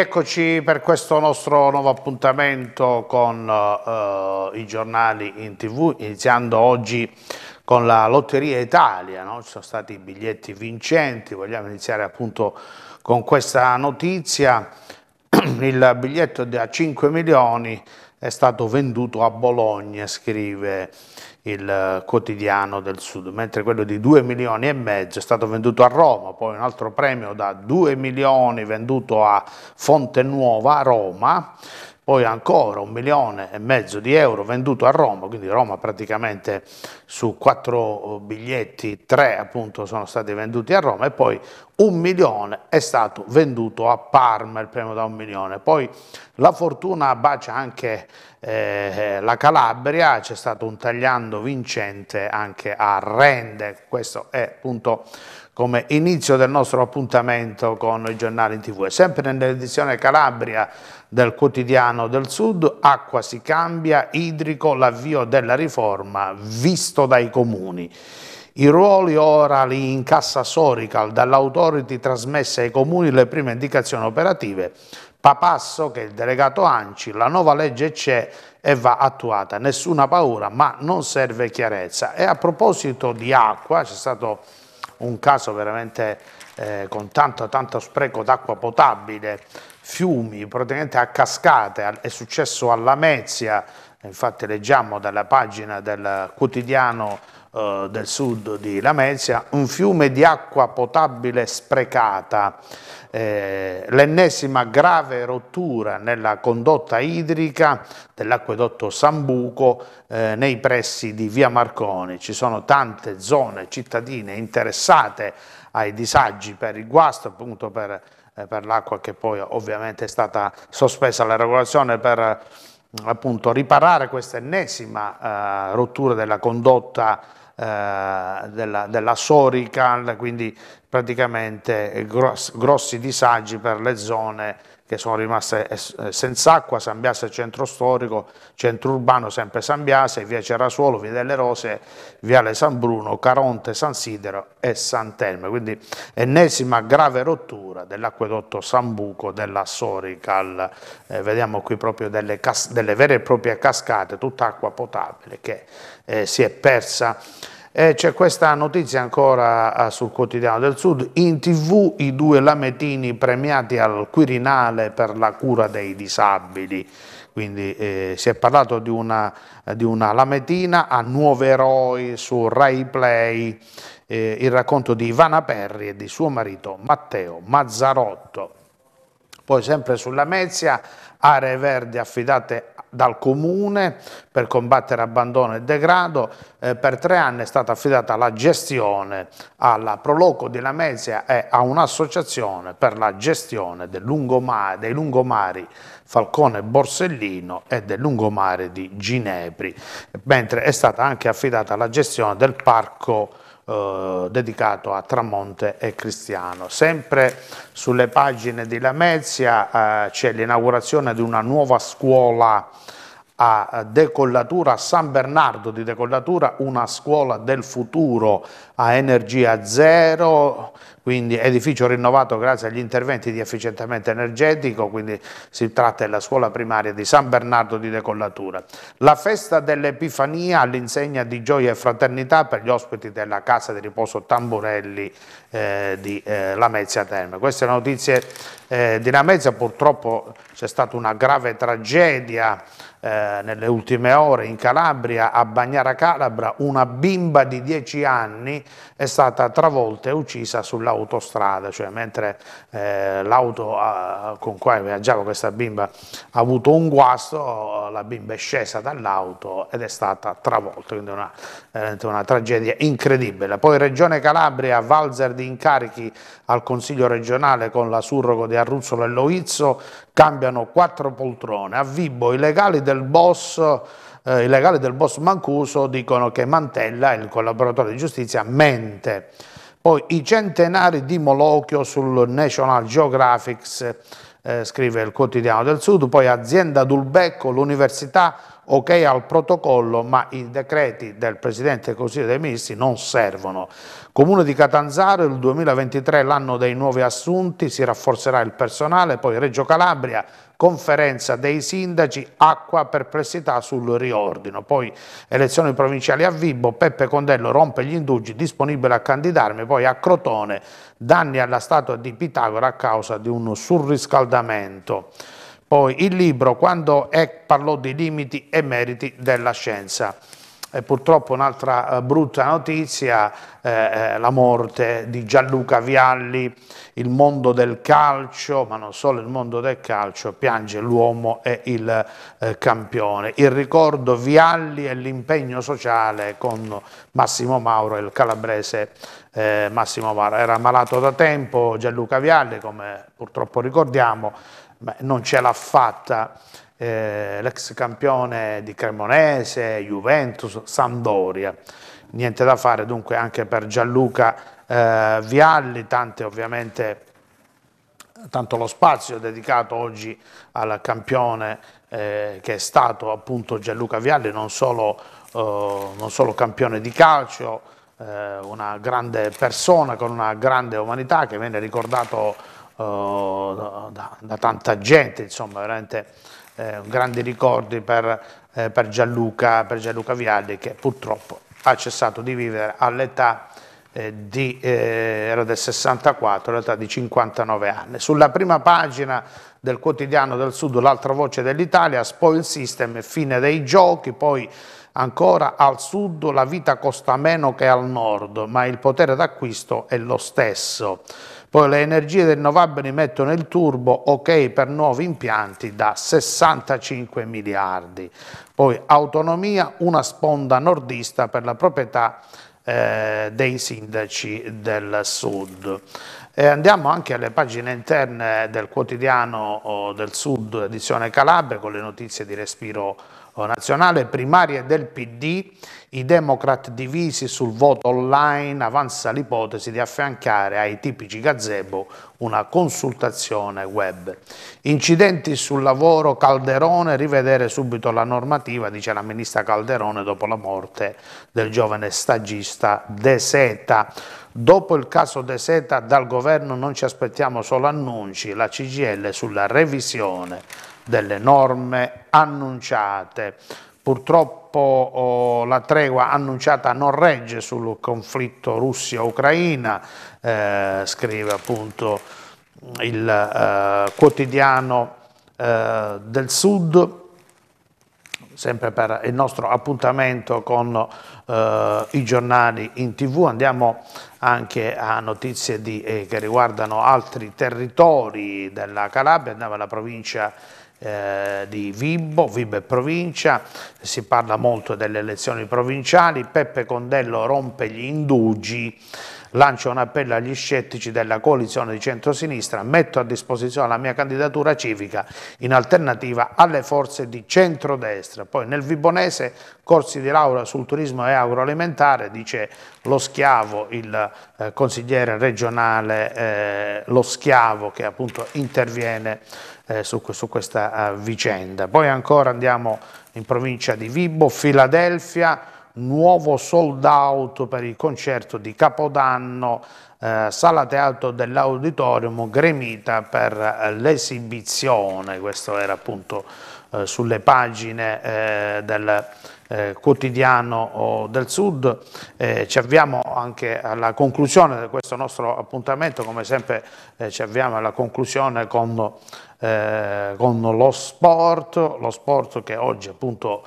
Rieccoci per questo nostro nuovo appuntamento con eh, i giornali in tv, iniziando oggi con la Lotteria Italia, no? ci sono stati i biglietti vincenti, vogliamo iniziare appunto con questa notizia, il biglietto da 5 milioni è stato venduto a Bologna, scrive il eh, quotidiano del Sud, mentre quello di 2 milioni e mezzo è stato venduto a Roma, poi un altro premio da 2 milioni venduto a Fontenuova, a Roma, poi ancora un milione e mezzo di euro venduto a Roma, quindi Roma praticamente su quattro oh, biglietti, tre appunto sono stati venduti a Roma e poi un milione è stato venduto a Parma, il premio da un milione. Poi la fortuna bacia anche eh, la Calabria, c'è stato un tagliando vincente anche a Rende, questo è appunto come inizio del nostro appuntamento con i giornali in tv. E sempre nell'edizione Calabria del quotidiano del Sud, acqua si cambia, idrico, l'avvio della riforma visto dai comuni. I ruoli ora li incassa Sorical dall'autority trasmesse ai comuni le prime indicazioni operative, Papasso che il delegato Anci, la nuova legge c'è e va attuata, nessuna paura ma non serve chiarezza. E a proposito di acqua, c'è stato un caso veramente eh, con tanto, tanto spreco d'acqua potabile, fiumi praticamente a cascate, è successo alla Mezia, infatti leggiamo dalla pagina del quotidiano eh, del sud di Lamezia, un fiume di acqua potabile sprecata, eh, l'ennesima grave rottura nella condotta idrica dell'acquedotto Sambuco eh, nei pressi di Via Marconi. Ci sono tante zone cittadine interessate ai disagi per il guasto, appunto per, eh, per l'acqua che poi ovviamente è stata sospesa la regolazione per appunto riparare questa ennesima eh, rottura della condotta eh, della, della Sorical, quindi praticamente eh, gross, grossi disagi per le zone che sono rimaste eh, eh, senza acqua, San Biase centro storico, centro urbano sempre San Biase, via Cerasuolo, via delle Rose, viale San Bruno, Caronte, San Sidero e San Telme. Quindi ennesima grave rottura dell'acquedotto Sambuco della Sorical. Eh, vediamo qui proprio delle, delle, vere e proprie cascate, tutta acqua potabile che eh, si è persa. Eh, c'è questa notizia ancora ah, sul quotidiano del Sud, in tv i due lametini premiati al Quirinale per la cura dei disabili, quindi eh, si è parlato di una, di una, lametina a nuovi eroi su Rai Play, eh, il racconto di Ivana Perri e di suo marito Matteo Mazzarotto. Poi sempre sulla Mezia, aree verdi affidate dal comune per combattere abbandono e degrado. Eh, per tre anni è stata affidata la gestione alla Proloco di Lamezia e a un'associazione per la gestione del lungomare, dei lungomari Falcone Borsellino e del lungomare di Ginepri, mentre è stata anche affidata la gestione del parco eh, dedicato a Tramonte e Cristiano. Sempre sulle pagine di Lamezia eh, c'è l'inaugurazione di una nuova scuola a Decollatura, a San Bernardo di Decollatura, una scuola del futuro a energia zero, quindi edificio rinnovato grazie agli interventi di efficientamento energetico, quindi si tratta della scuola primaria di San Bernardo di Decollatura. La festa dell'Epifania all'insegna di gioia e fraternità per gli ospiti della casa di riposo Tamburelli eh, di eh, Lamezia Terme. Queste notizie eh, di Lamezia, purtroppo c'è stata una grave tragedia eh, nelle ultime ore in Calabria, a Bagnara Calabra, una bimba di 10 anni è stata travolta e uccisa sull'autostrada, cioè mentre eh, l'auto ah, con cui viaggiava eh, questa bimba ha avuto un guasto, la bimba è scesa dall'auto ed è stata travolta, quindi una, una tragedia incredibile. Poi Regione Calabria, valzer di incarichi al Consiglio regionale con la surrogo di Arruzzolo e Loizzo, cambiano quattro poltrone, a Vibo i legali del boss, eh, i legali del boss Mancuso dicono che Mantella, il collaboratore di giustizia, mente. Poi i centenari di Molochio sul National Geographic, eh, scrive il quotidiano del Sud, poi azienda d'Ulbecco, l'università ok al protocollo ma i decreti del Presidente del Consiglio dei Ministri non servono. Comune di Catanzaro, il 2023 l'anno dei nuovi assunti, si rafforzerà il personale, poi Reggio Calabria, conferenza dei sindaci, acqua, perplessità sul riordino. Poi elezioni provinciali a Vibo, Peppe Condello rompe gli indugi, disponibile a candidarmi, poi a Crotone danni alla statua di Pitagora a causa di un surriscaldamento. Poi il libro, quando Eck parlò di limiti e meriti della scienza. E purtroppo un'altra eh, brutta notizia, eh, eh, la morte di Gianluca Vialli, il mondo del calcio, ma non solo il mondo del calcio, piange l'uomo e il eh, campione. Il ricordo Vialli e l'impegno sociale con Massimo Mauro e il calabrese eh, Massimo Mauro. Era malato da tempo Gianluca Vialli, come purtroppo ricordiamo, ma non ce l'ha fatta eh, l'ex campione di Cremonese, Juventus, Sampdoria. Niente da fare dunque anche per Gianluca eh, Vialli, tante ovviamente tanto lo spazio dedicato oggi al campione eh, che è stato appunto Gianluca Vialli, non solo, eh, non solo campione di calcio, eh, una grande persona con una grande umanità che viene ricordato eh, da, da, tanta gente, insomma veramente eh, grandi ricordi per, eh, per, Gianluca, per, Gianluca, Vialli che purtroppo ha cessato di vivere all'età eh, eh era del 64, all'età di 59 anni. Sulla prima pagina del quotidiano del sud, l'altra voce dell'Italia, spoil system, fine dei giochi, poi Ancora al sud la vita costa meno che al nord, ma il potere d'acquisto è lo stesso. Poi le energie rinnovabili mettono il turbo, ok per nuovi impianti da 65 miliardi. Poi autonomia, una sponda nordista per la proprietà eh, dei sindaci del sud. E andiamo anche alle pagine interne del quotidiano oh, del sud edizione Calabria con le notizie di respiro nazionale primarie del PD, i democrat divisi sul voto online avanza l'ipotesi di affiancare ai tipici gazebo una consultazione web. Incidenti sul lavoro Calderone, rivedere subito la normativa, dice la ministra Calderone dopo la morte del giovane stagista De Seta. Dopo il caso De Seta dal governo non ci aspettiamo solo annunci, la CGL sulla revisione delle norme annunciate. Purtroppo oh, la tregua annunciata non regge sul conflitto Russia-Ucraina, eh, scrive appunto il eh, quotidiano eh, del Sud sempre per il nostro appuntamento con eh, i giornali in tv. Andiamo anche a notizie di, eh, che riguardano altri territori della Calabria, andiamo alla provincia eh, di Vibo, Vibo e provincia, si parla molto delle elezioni provinciali, Peppe Condello rompe gli indugi Lancio un appello agli scettici della coalizione di centrosinistra, metto a disposizione la mia candidatura civica in alternativa alle forze di centrodestra. Poi nel Vibonese corsi di laurea sul turismo e agroalimentare, dice Lo Schiavo, il eh, consigliere regionale eh, Lo Schiavo che appunto interviene eh, su, su, questa eh, vicenda. Poi ancora andiamo in provincia di Vibo, Filadelfia, nuovo sold out per il concerto di Capodanno, eh, sala teatro dell'auditorium gremita per eh, l'esibizione, questo era appunto eh, sulle pagine eh, del eh, quotidiano del Sud. Eh, ci avviamo anche alla conclusione di questo nostro appuntamento, come sempre eh, ci avviamo alla conclusione con, eh, con lo sport, lo sport che oggi appunto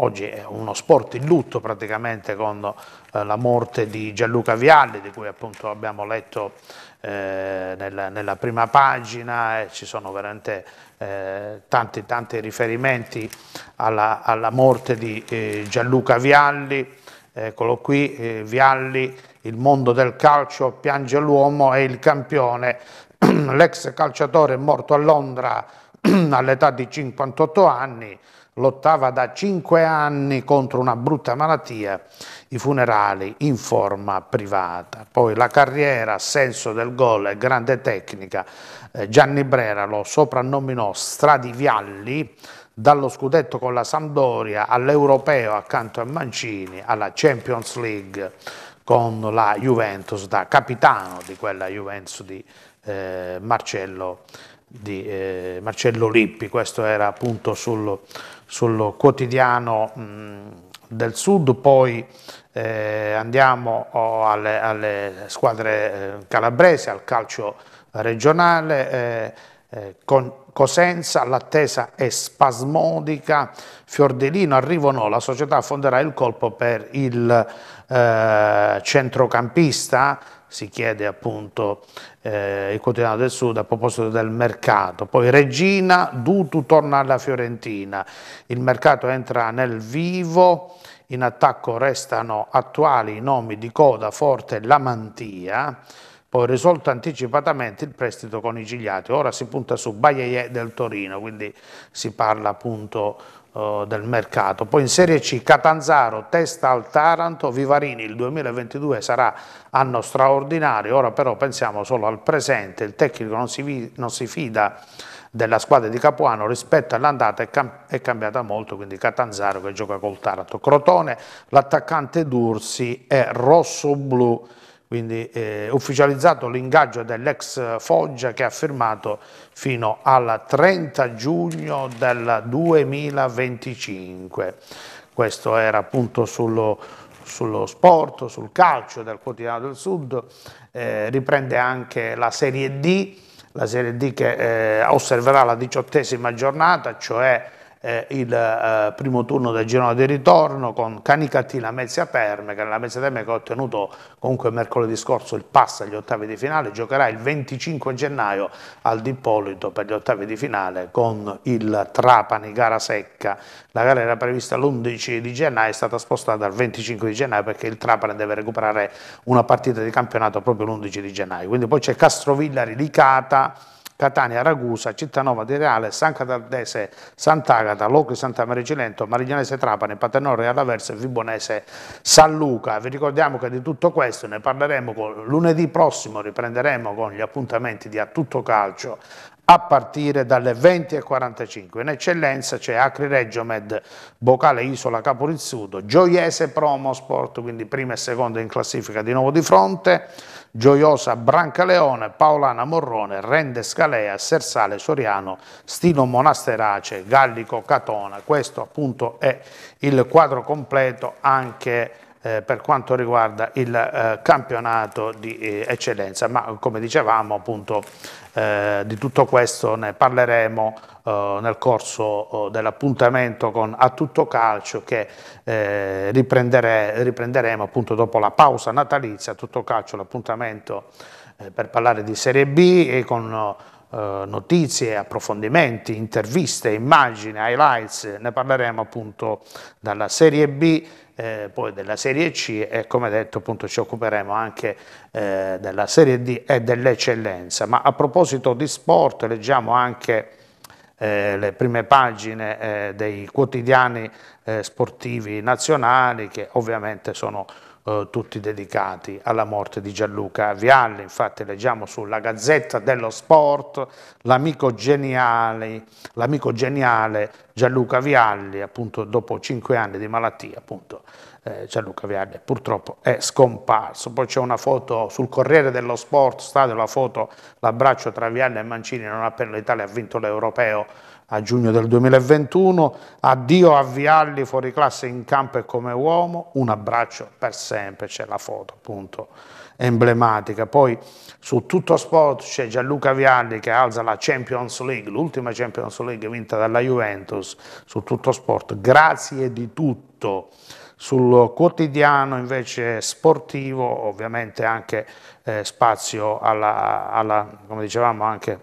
oggi è uno sport in lutto praticamente con eh, la morte di Gianluca Vialli di cui appunto abbiamo letto eh, nella, nella, prima pagina e ci sono veramente eh, tanti tanti riferimenti alla, alla morte di eh, Gianluca Vialli, eccolo qui, eh, Vialli, il mondo del calcio piange l'uomo, è il campione, l'ex calciatore morto a Londra all'età di 58 anni, lottava da cinque anni contro una brutta malattia, i funerali in forma privata. Poi la carriera, senso del gol e grande tecnica, eh, Gianni Brera lo soprannominò Stradivialli, dallo scudetto con la Sampdoria all'Europeo accanto a Mancini, alla Champions League con la Juventus, da capitano di quella Juventus di eh, Marcello di eh, Marcello Lippi, questo era appunto sul, sul quotidiano mh, mm, del sud, poi eh, andiamo oh, alle, alle, squadre eh, calabrese, al calcio regionale, eh, eh, con Cosenza, l'attesa è spasmodica, Fiordelino arrivo no, la società fonderà il colpo per il eh, centrocampista, si chiede appunto eh, il quotidiano del Sud a proposito del mercato. Poi Regina, Dutu torna alla Fiorentina, il mercato entra nel vivo, in attacco restano attuali i nomi di Coda, Forte e Lamantia, poi risolto anticipatamente il prestito con i Gigliati, ora si punta su Baieie del Torino, quindi si parla appunto eh, del mercato. Poi in Serie C Catanzaro testa al Taranto, Vivarini il 2022 sarà anno straordinario, ora però pensiamo solo al presente, il tecnico non si, non si fida della squadra di Capuano rispetto all'andata è, cam è, cambiata molto, quindi Catanzaro che gioca col Taranto. Crotone, l'attaccante D'Ursi è rosso-blu, quindi eh, ufficializzato l'ingaggio dell'ex Foggia che ha firmato fino al 30 giugno del 2025. Questo era appunto sullo, sullo sport, sul calcio del quotidiano del Sud, eh, riprende anche la Serie D, la Serie D che eh, osserverà la diciottesima giornata, cioè eh, il eh, primo turno del girone di ritorno con Canicatina Mezzia Perme, che nella Mezzia Perme che ha ottenuto comunque mercoledì scorso il pass agli ottavi di finale, giocherà il 25 gennaio al Dippolito per gli ottavi di finale con il Trapani gara secca. La gara era prevista l'11 di gennaio, è stata spostata al 25 di gennaio perché il Trapani deve recuperare una partita di campionato proprio l'11 di gennaio. Quindi poi c'è Castrovilla, Rilicata. Catania, Ragusa, Cittanova di Reale, San Cataldese, Sant'Agata, Locri, Santa Cilento, Marignanese Trapani, Patenore, Alaverse, Vibonese, San Luca. Vi ricordiamo che di tutto questo ne parleremo con, lunedì prossimo, riprenderemo con gli appuntamenti di A Tutto Calcio a partire dalle 20.45. In eccellenza c'è Acri Med, Bocale Isola Caporizzuto, Gioiese Promo Sport, quindi prima e seconda in classifica di nuovo di fronte, Gioiosa Brancaleone, Paolana Morrone, Rende Scalea, Sersale Soriano, Stino Monasterace, Gallico Catona. Questo appunto è il quadro completo anche eh, per quanto riguarda il eh, campionato di eh, eccellenza, ma come dicevamo appunto eh, di tutto questo ne parleremo eh, nel corso oh, dell'appuntamento con A Tutto Calcio che eh, riprendere, riprenderemo appunto dopo la pausa natalizia, A Tutto Calcio l'appuntamento per parlare di Serie B e con oh, eh, notizie, approfondimenti, interviste, immagini, highlights, ne parleremo appunto dalla serie B, eh, poi della serie C e come detto appunto ci occuperemo anche eh, della serie D e dell'eccellenza. Ma a proposito di sport leggiamo anche eh, le prime pagine eh, dei quotidiani eh, sportivi nazionali che ovviamente sono eh, tutti dedicati alla morte di Gianluca Vialli, infatti leggiamo sulla Gazzetta dello Sport l'amico geniale, geniale, Gianluca Vialli, appunto dopo cinque anni di malattia, appunto, eh, Gianluca Vialli purtroppo è scomparso. Poi c'è una foto sul Corriere dello Sport, stadio la foto, l'abbraccio tra Vialli e Mancini non appena l'Italia ha vinto l'Europeo a giugno del 2021. Addio a Vialli fuori classe in campo e come uomo, un abbraccio per sempre, c'è la foto appunto emblematica. Poi su tutto sport c'è Gianluca Vialli che alza la Champions League, l'ultima Champions League vinta dalla Juventus, su tutto sport. Grazie di tutto. Sul quotidiano invece sportivo, ovviamente anche eh, spazio alla, alla, come dicevamo, anche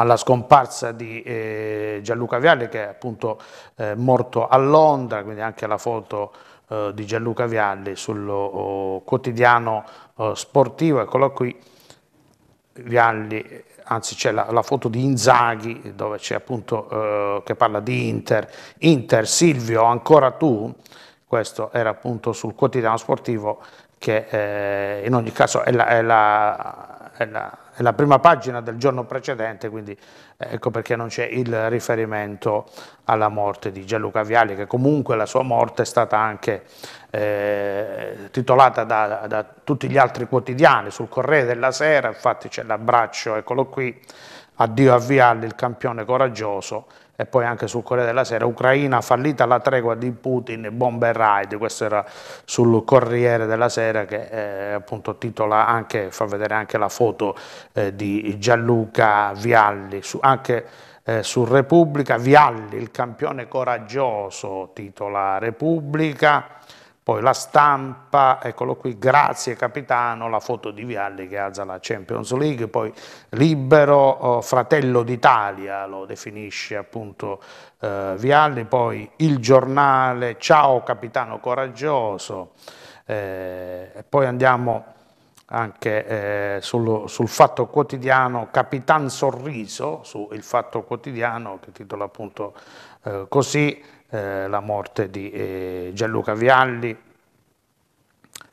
alla scomparsa di eh, Gianluca Vialli che è appunto eh, morto a Londra, quindi anche la foto eh, di Gianluca Vialli sul oh, quotidiano oh, sportivo, eccolo qui, Vialli, anzi c'è la, la, foto di Inzaghi dove c'è appunto eh, che parla di Inter, Inter Silvio ancora tu, questo era appunto sul quotidiano sportivo che eh, in ogni caso è la, è la è la prima pagina del giorno precedente, quindi eh, ecco perché non c'è il riferimento alla morte di Gianluca Viali, che comunque la sua morte è stata anche eh, titolata da, da, tutti gli altri quotidiani, sul Corriere della Sera, infatti c'è l'abbraccio, eccolo qui, addio a Viali, il campione coraggioso, e poi anche sul Corriere della Sera, Ucraina fallita la tregua di Putin, bombe raid, questo era sul Corriere della Sera che eh, appunto titola anche, fa vedere anche la foto eh, di Gianluca Vialli, su, anche eh, su Repubblica, Vialli il campione coraggioso, titola Repubblica, poi la stampa, eccolo qui, grazie capitano, la foto di Vialli che alza la Champions League, poi libero, eh, fratello d'Italia lo definisce appunto eh, Vialli, poi il giornale, ciao capitano coraggioso, eh, poi andiamo anche eh, sul, sul, Fatto Quotidiano Capitan Sorriso, su Il Fatto Quotidiano che titola appunto eh, così eh, la morte di eh, Gianluca Vialli,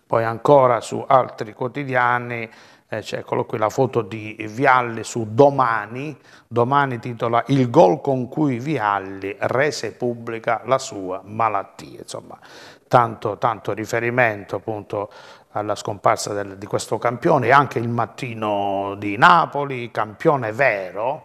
poi ancora su altri quotidiani eh, c'è eccolo qui la foto di Vialli su Domani, Domani titola Il gol con cui Vialli rese pubblica la sua malattia, insomma tanto, tanto riferimento appunto alla scomparsa del, di questo campione, anche il mattino di Napoli, campione vero,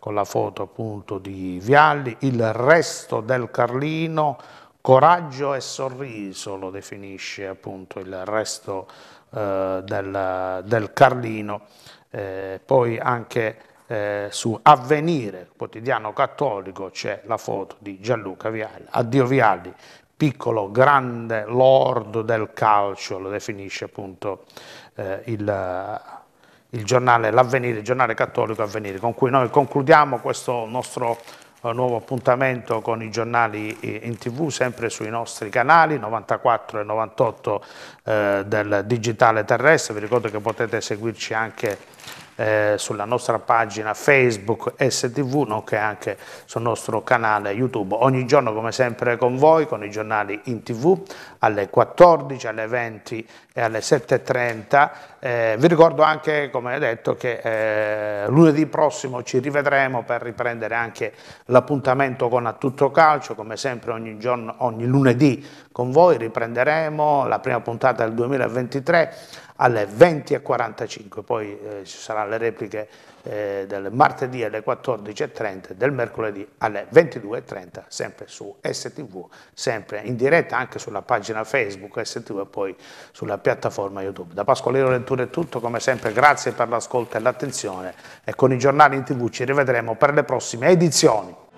con la foto appunto di Vialli, il resto del Carlino, coraggio e sorriso lo definisce appunto il resto eh, del, del, Carlino, eh, poi anche eh, su Avvenire, quotidiano cattolico, c'è la foto di Gianluca Vialli, addio Vialli, piccolo grande lord del calcio, lo definisce appunto eh, il il giornale L'Avvenire, il giornale cattolico Avvenire, con cui noi concludiamo questo nostro eh, nuovo appuntamento con i giornali eh, in tv, sempre sui nostri canali 94 e 98 eh, del digitale terrestre, vi ricordo che potete seguirci anche eh, sulla nostra pagina Facebook STV, nonché anche sul nostro canale YouTube. Ogni giorno come sempre con voi, con i giornali in tv, alle 14, alle 20 e alle 7.30. Eh, vi ricordo anche, come detto, che eh, lunedì prossimo ci rivedremo per riprendere anche l'appuntamento con A Tutto Calcio, come sempre ogni, giorno, ogni lunedì con voi riprenderemo la prima puntata del 2023 alle 20.45, poi eh, ci sarà le repliche eh, del martedì alle 14.30 del mercoledì alle 22.30, sempre su STV, sempre in diretta anche sulla pagina Facebook STV e poi sulla piattaforma YouTube. Da Pasqualino Lettura è tutto, come sempre grazie per l'ascolto e l'attenzione e con i giornali in tv ci rivedremo per le prossime edizioni.